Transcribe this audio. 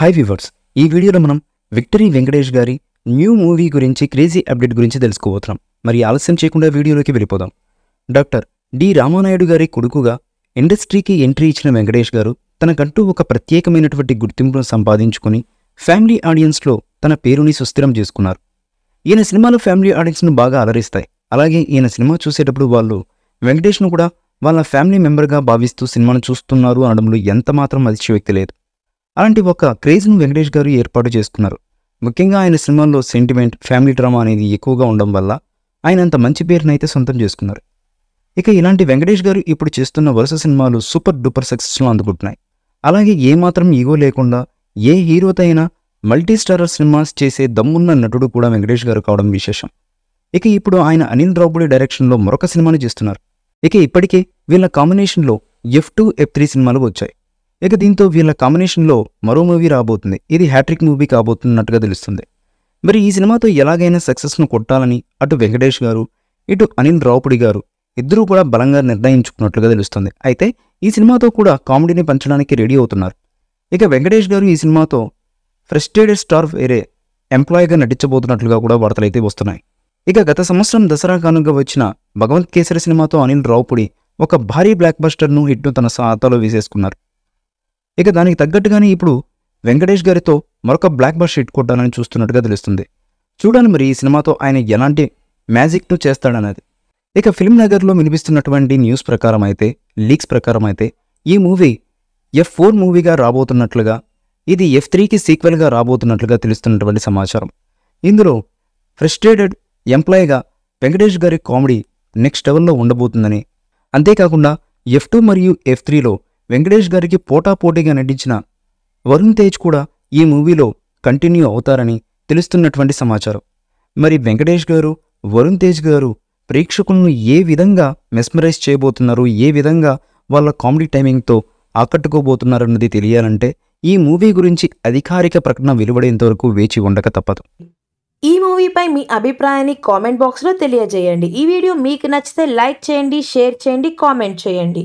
high viewers ఈ వీడియోలో మనం విక్టరీ వెంకటేష్ గారి న్యూ మూవీ గురించి క్రేజీ అప్డేట్ గురించి తెలుసుకోబోతున్నాం మరి ఆలస్యం చేయకుండా వీడియోలోకి వెళ్ళిపోదాం డాక్టర్ డి రామానాయుడు గారి కొడుకుగా ఇండస్ట్రీకి ఎంట్రీ ఇచ్చిన వెంకటేష్ గారు తనకంటూ ఒక ప్రత్యేకమైనటువంటి గుర్తింపును సంపాదించుకుని ఫ్యామిలీ ఆడియన్స్లో తన పేరుని సుస్థిరం చేసుకున్నారు ఈయన సినిమాలు ఫ్యామిలీ ఆడియన్స్ను బాగా అలరిస్తాయి అలాగే ఈయన సినిమా చూసేటప్పుడు వాళ్ళు వెంకటేష్ను కూడా వాళ్ళ ఫ్యామిలీ మెంబర్గా భావిస్తూ సినిమాను చూస్తున్నారు అనడంలో ఎంతమాత్రం అతిశ్య వ్యక్తి లేదు అలాంటి ఒక క్రేజ్ను వెంకటేష్ గారు ఏర్పాటు చేసుకున్నారు ముఖ్యంగా ఆయన సినిమాల్లో సెంటిమెంట్ ఫ్యామిలీ డ్రామా అనేది ఎక్కువగా ఉండడం వల్ల ఆయన అంత మంచి పేరునైతే సొంతం చేసుకున్నారు ఇక ఇలాంటి వెంకటేష్ గారు ఇప్పుడు చేస్తున్న వరుస సినిమాలు సూపర్ డూపర్ సక్సెస్ను అందుకుంటున్నాయి అలాగే ఏమాత్రం ఈగో లేకుండా ఏ హీరోతో అయినా మల్టీ స్టారర్ సినిమాస్ చేసే దమ్మున్న నటుడు కూడా వెంకటేష్ గారు కావడం విశేషం ఇక ఇప్పుడు ఆయన అనిల్ రావుడి డైరెక్షన్లో మరొక సినిమాని చేస్తున్నారు ఇక ఇప్పటికే వీళ్ళ కాంబినేషన్లో ఎఫ్ టూ ఎఫ్ త్రీ సినిమాలు వచ్చాయి ఇక దీంతో వీళ్ళ కాంబినేషన్లో మరో మూవీ రాబోతుంది ఇది హ్యాట్రిక్ మూవీ కాబోతున్నట్టుగా తెలుస్తుంది మరి ఈ సినిమాతో ఎలాగైనా సక్సెస్ను కొట్టాలని అటు వెంకటేష్ గారు ఇటు అనిల్ రావుపుడి గారు ఇద్దరూ కూడా బలంగా నిర్ణయించుకున్నట్లుగా తెలుస్తుంది అయితే ఈ సినిమాతో కూడా కామెడీని పంచడానికి రెడీ అవుతున్నారు ఇక వెంకటేష్ గారు ఈ సినిమాతో ఫ్రస్ట్రేటెడ్ స్టార్ వేరే ఎంప్లాయీగా నటించబోతున్నట్లుగా కూడా వార్తలైతే వస్తున్నాయి ఇక గత సంవత్సరం దసరా కానుగా వచ్చిన భగవంత్ కేసరి సినిమాతో అనిల్ రావుపుడి ఒక భారీ బ్లాక్ బస్టర్ను హిట్ను తన సాతాలో వేసేసుకున్నారు ఇక దానికి తగ్గట్టుగానే ఇప్పుడు వెంకటేష్ గారితో మరొక బ్లాక్ బస్ షీట్ కొట్టాలని చూస్తున్నట్టుగా తెలుస్తుంది చూడాలి మరి ఈ సినిమాతో ఆయన ఎలాంటి మ్యాజిక్ను చేస్తాడన్నది ఇక ఫిల్మ్ నగర్లో వినిపిస్తున్నటువంటి న్యూస్ ప్రకారం అయితే లీక్స్ ప్రకారం అయితే ఈ మూవీ ఎఫ్ ఫోర్ మూవీగా రాబోతున్నట్లుగా ఇది ఎఫ్ త్రీకి సీక్వెల్గా రాబోతున్నట్లుగా తెలుస్తున్నటువంటి సమాచారం ఇందులో ఫ్రస్ట్రేటెడ్ ఎంప్లాయీగా వెంకటేష్ గారి కామెడీ నెక్స్ట్ లెవెల్లో ఉండబోతుందని అంతేకాకుండా ఎఫ్ టూ మరియు ఎఫ్ త్రీలో వెంకటేష్ గారికి పోటాపోటీగా నటించిన వరుణ్ తేజ్ కూడా ఈ మూవీలో కంటిన్యూ అవుతారని తెలుస్తున్నటువంటి సమాచారం మరి వెంకటేష్ గారు వరుణ్ తేజ్ గారు ప్రేక్షకులను ఏ విధంగా మెస్మరైజ్ చేయబోతున్నారు ఏ విధంగా వాళ్ళ కామెడీ టైమింగ్తో ఆకట్టుకోబోతున్నారన్నది తెలియాలంటే ఈ మూవీ గురించి అధికారిక ప్రకటన వెలువడేంతవరకు వేచి ఉండక తప్పదు ఈ మూవీపై మీ అభిప్రాయాన్ని కామెంట్ బాక్స్లో తెలియజేయండి ఈ వీడియో మీకు నచ్చితే లైక్ చేయండి షేర్ చేయండి కామెంట్ చేయండి